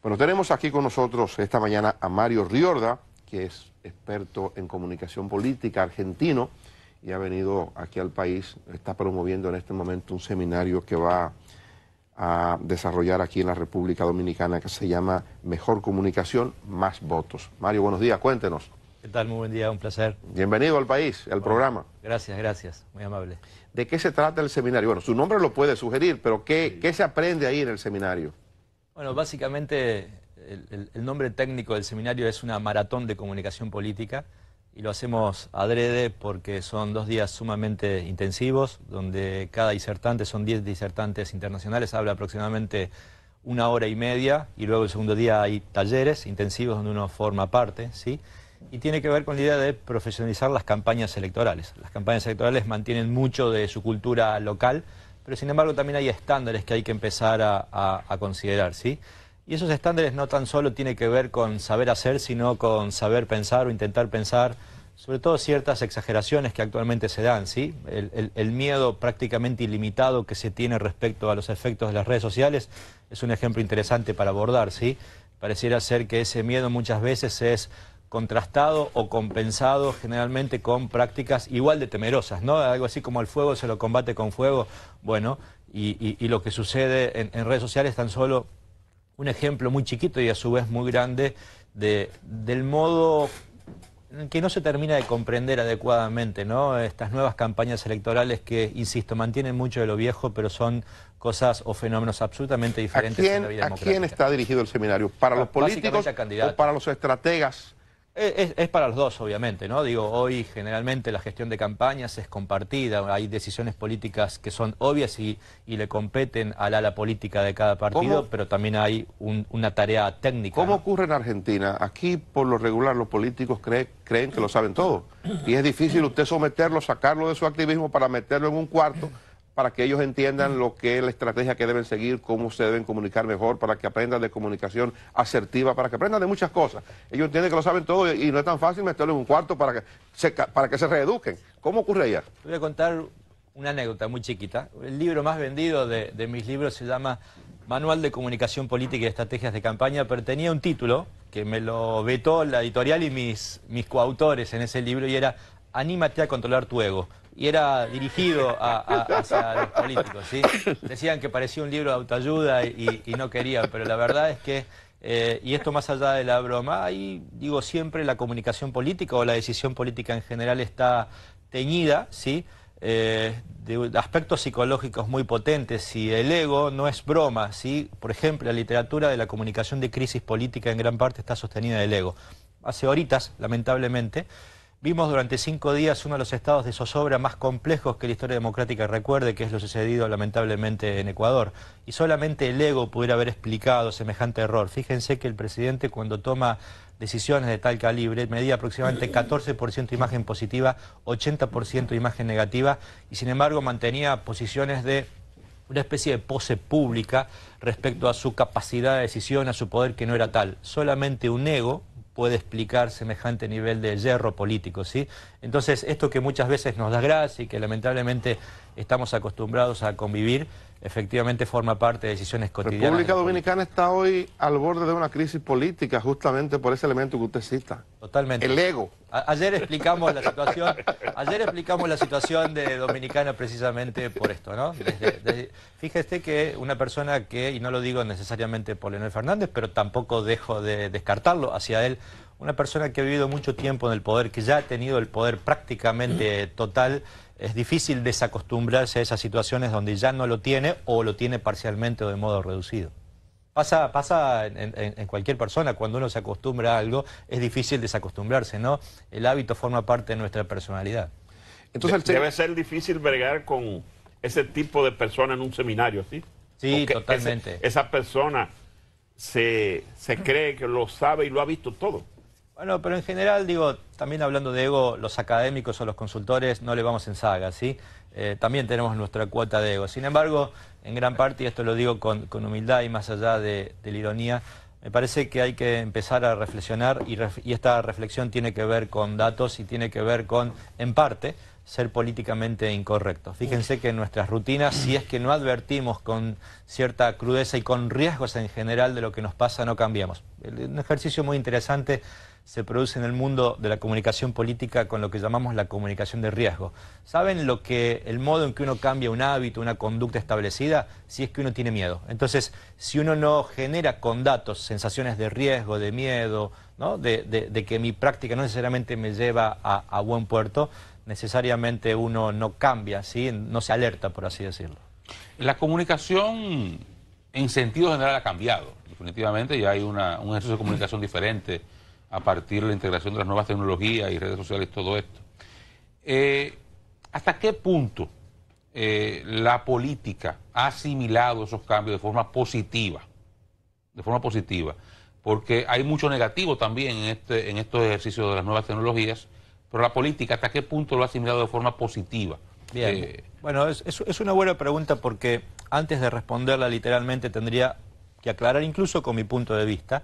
Bueno, tenemos aquí con nosotros esta mañana a Mario Riorda, que es experto en comunicación política argentino y ha venido aquí al país, está promoviendo en este momento un seminario que va a desarrollar aquí en la República Dominicana que se llama Mejor Comunicación, Más Votos. Mario, buenos días, cuéntenos. ¿Qué tal? Muy buen día, un placer. Bienvenido al país, al programa. Gracias, gracias, muy amable. ¿De qué se trata el seminario? Bueno, su nombre lo puede sugerir, pero ¿qué se aprende ahí en el seminario? Bueno, básicamente el, nombre técnico del seminario es una maratón de comunicación política y lo hacemos adrede porque son dos días sumamente intensivos, donde cada disertante, son 10 disertantes internacionales, habla aproximadamente una hora y media y luego el segundo día hay talleres intensivos donde uno forma parte, ¿sí? Y tiene que ver con la idea de profesionalizar las campañas electorales. Las campañas electorales mantienen mucho de su cultura local, pero sin embargo también hay estándares que hay que empezar a, considerar, ¿sí? Y esos estándares no tan solo tienen que ver con saber hacer, sino con saber pensar o intentar pensar, sobre todo ciertas exageraciones que actualmente se dan, ¿sí? El, el, miedo prácticamente ilimitado que se tiene respecto a los efectos de las redes sociales es un ejemplo interesante para abordar, ¿sí? Pareciera ser que ese miedo muchas veces es contrastado o compensado generalmente con prácticas igual de temerosas, ¿no? Algo así como el fuego se lo combate con fuego, bueno, y, lo que sucede en, redes sociales tan solo un ejemplo muy chiquito y a su vez muy grande de, del modo que no se termina de comprender adecuadamente, ¿no? Estas nuevas campañas electorales que, insisto, mantienen mucho de lo viejo, pero son cosas o fenómenos absolutamente diferentes la vida ¿A quién está dirigido el seminario? ¿Para los políticos o para los estrategas? Eh, es, para los dos, obviamente, ¿no? Digo, hoy generalmente la gestión de campañas es compartida, hay decisiones políticas que son obvias y, le competen al ala política de cada partido, pero también hay una tarea técnica. ¿Cómo ocurre en Argentina? Aquí, por lo regular, los políticos creen que lo saben todo. Y es difícil usted someterlo, sacarlo de su activismo para meterlo en un cuarto para que ellos entiendan lo que es la estrategia que deben seguir, cómo se deben comunicar mejor, para que aprendan de comunicación asertiva, para que aprendan de muchas cosas. Ellos entienden que lo saben todo y, no es tan fácil meterlos en un cuarto para que se, para que se reeduquen. ¿Cómo ocurre Te Voy a contar una anécdota muy chiquita. El libro más vendido de, mis libros se llama Manual de Comunicación Política y Estrategias de Campaña, pero tenía un título que me lo vetó la editorial y mis, mis coautores en ese libro y era Anímate a controlar tu ego y era dirigido a, hacia los políticos. ¿sí? Decían que parecía un libro de autoayuda y, no quería, pero la verdad es que, eh, y esto más allá de la broma, ahí digo siempre la comunicación política o la decisión política en general está teñida, ¿sí? Eh, de aspectos psicológicos muy potentes y el ego no es broma, ¿sí? Por ejemplo, la literatura de la comunicación de crisis política en gran parte está sostenida del ego. Hace horitas, lamentablemente, Vimos durante cinco días uno de los estados de zozobra más complejos que la historia democrática recuerde, que es lo sucedido lamentablemente en Ecuador. Y solamente el ego pudiera haber explicado semejante error. Fíjense que el presidente cuando toma decisiones de tal calibre, medía aproximadamente 14% imagen positiva, 80% imagen negativa, y sin embargo mantenía posiciones de una especie de pose pública respecto a su capacidad de decisión, a su poder que no era tal. Solamente un ego, puede explicar semejante nivel de hierro político, ¿sí? Entonces, esto que muchas veces nos da gracia y que lamentablemente estamos acostumbrados a convivir, efectivamente forma parte de decisiones cotidianas. República Dominicana está hoy al borde de una crisis política justamente por ese elemento que usted cita. Totalmente. El ego. ayer explicamos la situación, ayer explicamos la situación de Dominicana precisamente por esto, ¿no? fíjate que una persona que, y no lo digo necesariamente por Leonel Fernández, pero tampoco dejo de descartarlo hacia él, una persona que ha vivido mucho tiempo en el poder, que ya ha tenido el poder prácticamente total es difícil desacostumbrarse a esas situaciones donde ya no lo tiene o lo tiene parcialmente o de modo reducido. Pasa, pasa en, cualquier persona, cuando uno se acostumbra a algo, es difícil desacostumbrarse, ¿no? El hábito forma parte de nuestra personalidad. Entonces, debe ser difícil bregar con ese tipo de persona en un seminario, ¿sí? Sí, totalmente. esa persona se, se cree que lo sabe y lo ha visto todo. Bueno, pero en general, digo, también hablando de ego, los académicos o los consultores no le vamos en saga, ¿sí? Eh, también tenemos nuestra cuota de ego. Sin embargo, en gran parte, y esto lo digo con, con humildad y más allá de, de, la ironía, me parece que hay que empezar a reflexionar y, y esta reflexión tiene que ver con datos y tiene que ver con, en parte, ser políticamente incorrectos. Fíjense que en nuestras rutinas, si es que no advertimos con cierta crudeza y con riesgos en general de lo que nos pasa, no cambiamos. Un ejercicio muy interesante se produce en el mundo de la comunicación política con lo que llamamos la comunicación de riesgo. ¿Saben lo que el modo en que uno cambia un hábito, una conducta establecida, si es que uno tiene miedo? Entonces, si uno no genera con datos sensaciones de riesgo, de miedo, de, que mi práctica no necesariamente me lleva a, buen puerto, necesariamente uno no cambia, ¿sí? no se alerta, por así decirlo. La comunicación en sentido general ha cambiado. Definitivamente ya hay una, un ejercicio de comunicación diferente a partir de la integración de las nuevas tecnologías y redes sociales, todo esto. Eh, ¿Hasta qué punto eh, la política ha asimilado esos cambios de forma positiva? De forma positiva. Porque hay mucho negativo también en, este, en estos ejercicios de las nuevas tecnologías, pero la política, ¿hasta qué punto lo ha asimilado de forma positiva? Bien. Eh, bueno, es una buena pregunta porque antes de responderla literalmente tendría que aclarar incluso con mi punto de vista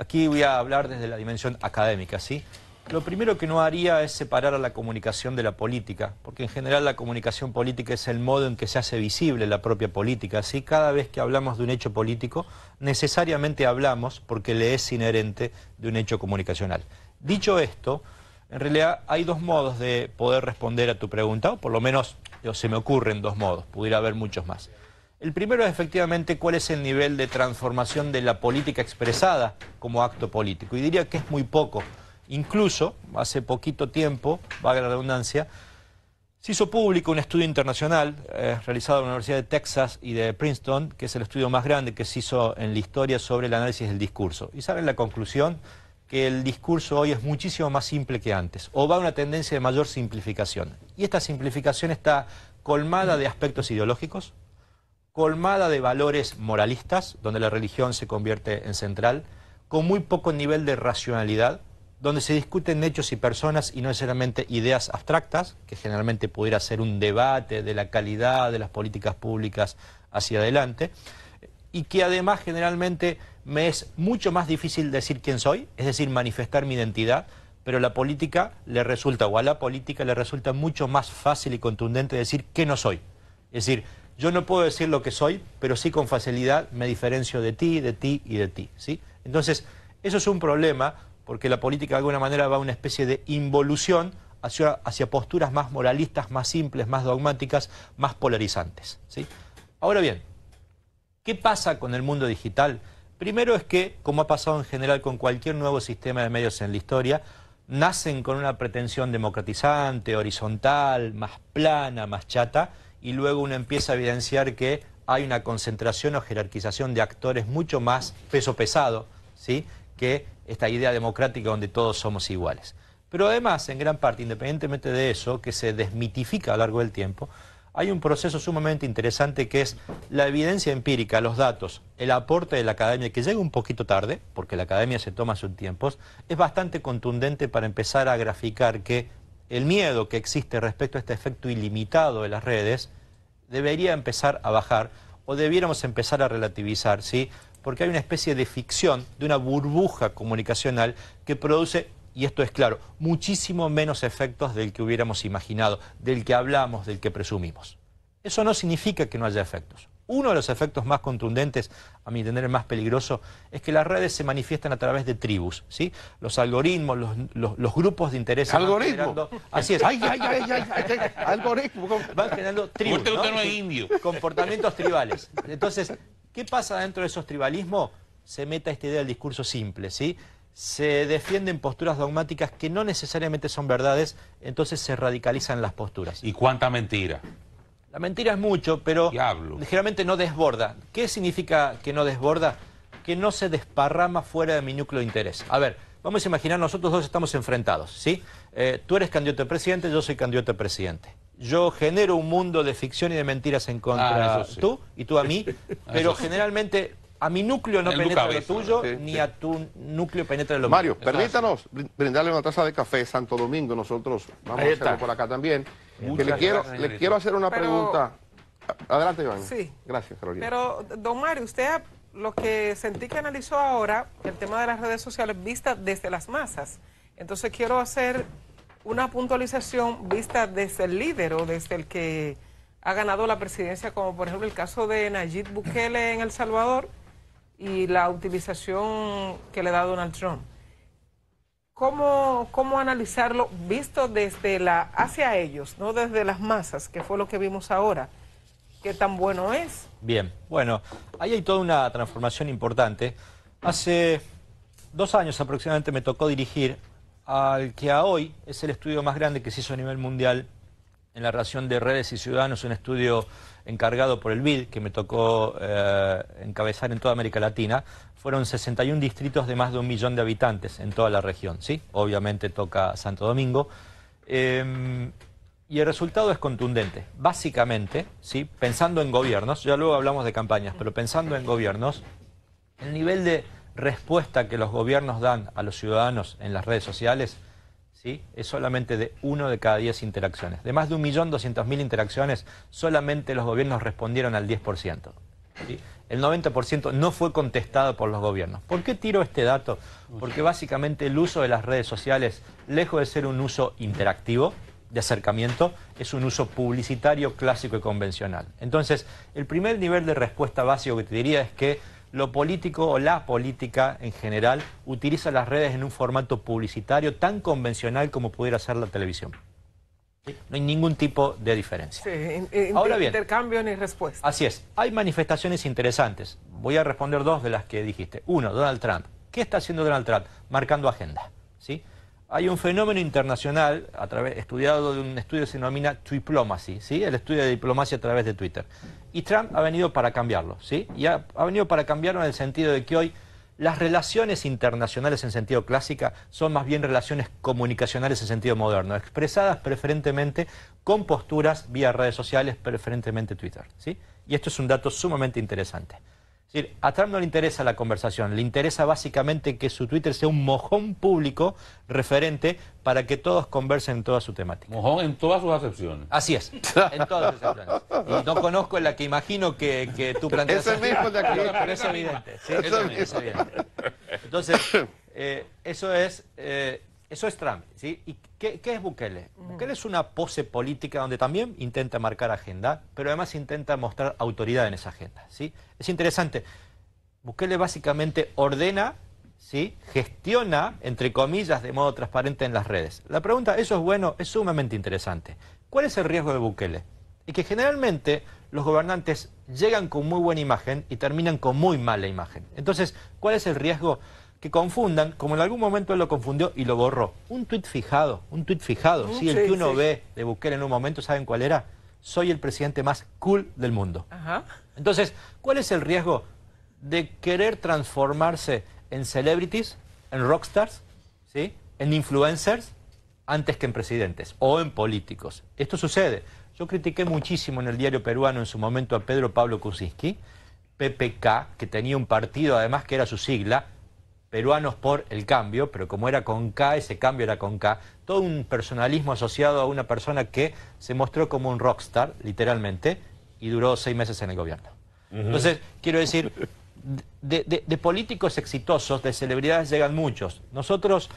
Aquí voy a hablar desde la dimensión académica, ¿sí? Lo primero que no haría es separar a la comunicación de la política, porque en general la comunicación política es el modo en que se hace visible la propia política. ¿sí? Cada vez que hablamos de un hecho político, necesariamente hablamos, porque le es inherente, de un hecho comunicacional. Dicho esto, en realidad hay dos modos de poder responder a tu pregunta, o por lo menos se me ocurren dos modos, pudiera haber muchos más. El primero es efectivamente cuál es el nivel de transformación de la política expresada como acto político. Y diría que es muy poco. Incluso, hace poquito tiempo, vaga la redundancia, se hizo público un estudio internacional eh, realizado en la Universidad de Texas y de Princeton, que es el estudio más grande que se hizo en la historia sobre el análisis del discurso. Y saben la conclusión, que el discurso hoy es muchísimo más simple que antes, o va a una tendencia de mayor simplificación. Y esta simplificación está colmada de aspectos ideológicos, colmada de valores moralistas, donde la religión se convierte en central, con muy poco nivel de racionalidad, donde se discuten hechos y personas y no necesariamente ideas abstractas, que generalmente pudiera ser un debate de la calidad de las políticas públicas hacia adelante, y que además generalmente me es mucho más difícil decir quién soy, es decir, manifestar mi identidad, pero la política le resulta, o a la política le resulta mucho más fácil y contundente decir que no soy. Es decir, yo no puedo decir lo que soy, pero sí con facilidad me diferencio de ti, de ti y de ti. ¿sí? Entonces, eso es un problema porque la política de alguna manera va a una especie de involución hacia, posturas más moralistas, más simples, más dogmáticas, más polarizantes. Ahora bien, ¿qué pasa con el mundo digital? Primero es que, como ha pasado en general con cualquier nuevo sistema de medios en la historia, nacen con una pretensión democratizante, horizontal, más plana, más chata, y luego uno empieza a evidenciar que hay una concentración o jerarquización de actores mucho más peso pesado ¿sí? que esta idea democrática donde todos somos iguales. Pero además, en gran parte, independientemente de eso, que se desmitifica a lo largo del tiempo, hay un proceso sumamente interesante que es la evidencia empírica, los datos, el aporte de la academia, que llega un poquito tarde, porque la academia se toma sus tiempos, es bastante contundente para empezar a graficar que el miedo que existe respecto a este efecto ilimitado de las redes debería empezar a bajar o debiéramos empezar a relativizar, ¿sí? Porque hay una especie de ficción, de una burbuja comunicacional que produce, y esto es claro, muchísimo menos efectos del que hubiéramos imaginado, del que hablamos, del que presumimos. Eso no significa que no haya efectos. Uno de los efectos más contundentes, a mi entender el más peligroso, es que las redes se manifiestan a través de tribus, ¿sí? Los algoritmos, los, grupos de interés. ¿Algoritmos? Así es. Ay, ay, ay, algoritmo. Van generando tribus, este ¿no? indio. Comportamientos tribales. Entonces, ¿qué pasa dentro de esos tribalismos? Se meta esta idea del discurso simple, ¿sí? se defienden posturas dogmáticas que no necesariamente son verdades, entonces se radicalizan las posturas. ¿Y cuánta mentira? La mentira es mucho, pero generalmente no desborda. ¿Qué significa que no desborda? Que no se desparrama fuera de mi núcleo de interés. A ver, vamos a imaginar, nosotros dos estamos enfrentados, ¿sí? Eh, tú eres candidato a presidente, yo soy candidato a presidente. Yo genero un mundo de ficción y de mentiras en contra de ah, tú y tú a mí, pero generalmente a mi núcleo no penetra tuyo, ni a tu núcleo penetra lo mío. Mario, permítanos brindarle una taza de café Santo Domingo, nosotros vamos a hacerlo por acá también le, quiero, le quiero hacer una pregunta. Adelante, Iván. Sí. Gracias, Carolina. Pero, don Mario, usted lo que sentí que analizó ahora, el tema de las redes sociales vista desde las masas. Entonces quiero hacer una puntualización vista desde el líder o desde el que ha ganado la presidencia, como por ejemplo el caso de Nayib Bukele en El Salvador y la utilización que le da Donald Trump. ¿Cómo, analizarlo visto desde la, hacia ellos, no desde las masas, que fue lo que vimos ahora? ¿Qué tan bueno es? Bien, bueno, ahí hay toda una transformación importante. Hace dos años aproximadamente me tocó dirigir al que a hoy es el estudio más grande que se hizo a nivel mundial en la relación de redes y ciudadanos, un estudio encargado por el BID, que me tocó eh, encabezar en toda América Latina, fueron 61 distritos de más de un millón de habitantes en toda la región, ¿sí? Obviamente toca Santo Domingo. Eh, y el resultado es contundente. Básicamente, ¿sí? pensando en gobiernos, ya luego hablamos de campañas, pero pensando en gobiernos, el nivel de respuesta que los gobiernos dan a los ciudadanos en las redes sociales ¿sí? es solamente de uno de cada 10 interacciones. De más de 1.200.000 interacciones, solamente los gobiernos respondieron al 10%. ciento. El 90% no fue contestado por los gobiernos. ¿Por qué tiro este dato? Porque básicamente el uso de las redes sociales, lejos de ser un uso interactivo, de acercamiento, es un uso publicitario clásico y convencional. Entonces, el primer nivel de respuesta básico que te diría es que lo político o la política en general utiliza las redes en un formato publicitario tan convencional como pudiera ser la televisión. No hay ningún tipo de diferencia. Sí, Ahora bien, intercambio ni respuesta. Así es. Hay manifestaciones interesantes. Voy a responder dos de las que dijiste. Uno, Donald Trump. ¿Qué está haciendo Donald Trump? Marcando agenda. ¿sí? hay un fenómeno internacional a través, estudiado de un estudio que se denomina Twiplomacy, ¿sí? el estudio de diplomacia a través de Twitter. Y Trump ha venido para cambiarlo, ¿sí? y ha, venido para cambiarlo en el sentido de que hoy las relaciones internacionales en sentido clásica son más bien relaciones comunicacionales en sentido moderno, expresadas preferentemente con posturas vía redes sociales, preferentemente Twitter. ¿sí? Y esto es un dato sumamente interesante a Trump no le interesa la conversación, le interesa básicamente que su Twitter sea un mojón público referente para que todos conversen en toda su temática. Mojón en todas sus acepciones. Así es, en todas sus acepciones. no conozco la que imagino que, que tú planteas. Es el mismo de aquí. Pero es evidente. Entonces, eh, eso, es, eh, eso es Trump. ¿sí? ¿Qué, es Bukele? Mm. Bukele es una pose política donde también intenta marcar agenda, pero además intenta mostrar autoridad en esa agenda. ¿sí? Es interesante. Bukele básicamente ordena, ¿sí? gestiona, entre comillas, de modo transparente en las redes. La pregunta, eso es bueno, es sumamente interesante. ¿Cuál es el riesgo de Bukele? Y que generalmente los gobernantes llegan con muy buena imagen y terminan con muy mala imagen. Entonces, ¿cuál es el riesgo? que confundan, como en algún momento él lo confundió y lo borró. Un tuit fijado, un tuit fijado, Si mm, ¿sí? el que uno ve de Bukele en un momento, ¿saben cuál era? Soy el presidente más cool del mundo. Entonces, ¿cuál es el riesgo de querer transformarse en celebrities, en rockstars, ¿sí? en influencers, antes que en presidentes o en políticos? Esto sucede. Yo critiqué muchísimo en el diario peruano en su momento a Pedro Pablo Kuczynski, PPK, que tenía un partido además que era su sigla, Peruanos por el Cambio, pero como era con K, ese cambio era con K, todo un personalismo asociado a una persona que se mostró como un rockstar, literalmente, y duró seis meses en el gobierno. Entonces, quiero decir, de, políticos exitosos, de celebridades llegan muchos. Nosotros,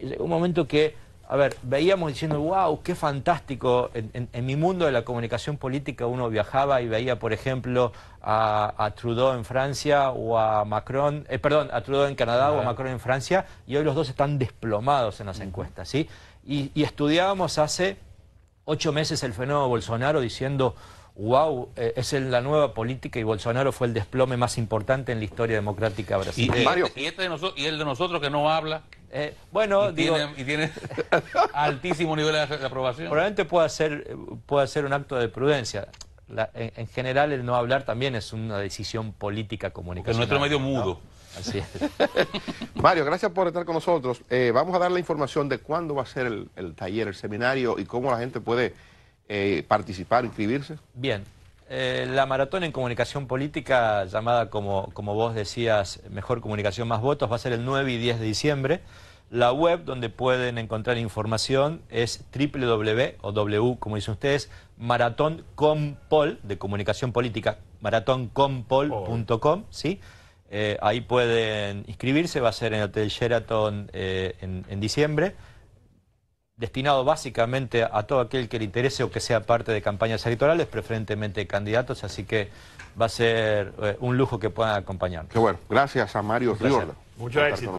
eh, un momento que a ver, veíamos diciendo, wow, qué fantástico. En, mi mundo de la comunicación política uno viajaba y veía, por ejemplo, a, Trudeau en Francia o a Macron, eh, perdón, a Trudeau en Canadá o a Macron en Francia, y hoy los dos están desplomados en las encuestas, ¿sí? Y, y estudiábamos hace ocho meses el fenómeno Bolsonaro diciendo, wow, eh, es la nueva política y Bolsonaro fue el desplome más importante en la historia democrática brasileña. Y, eh, este de y el de nosotros que no habla. Eh, bueno, y tiene, y tiene altísimo nivel de, aprobación. Probablemente pueda ser, un acto de prudencia. en, general, el no hablar también es una decisión política comunicativa. En nuestro medio mudo. Así es. Mario, gracias por estar con nosotros. vamos a dar la información de cuándo va a ser el taller, el seminario y cómo la gente puede eh, participar, inscribirse? Bien. Eh, la maratón en comunicación política, llamada como, vos decías, Mejor Comunicación Más Votos, va a ser el 9 y 10 de diciembre. La web donde pueden encontrar información es www, o w, como dicen ustedes, maratóncompol de comunicación política, maratoncompol.com, ¿sí? Eh, ahí pueden inscribirse, va a ser en el Hotel Sheraton en diciembre destinado básicamente a todo aquel que le interese o que sea parte de campañas electorales, preferentemente candidatos, así que va a ser eh, un lujo que puedan acompañarnos. Qué bueno, gracias a Mario Ríos. Muchas gracias.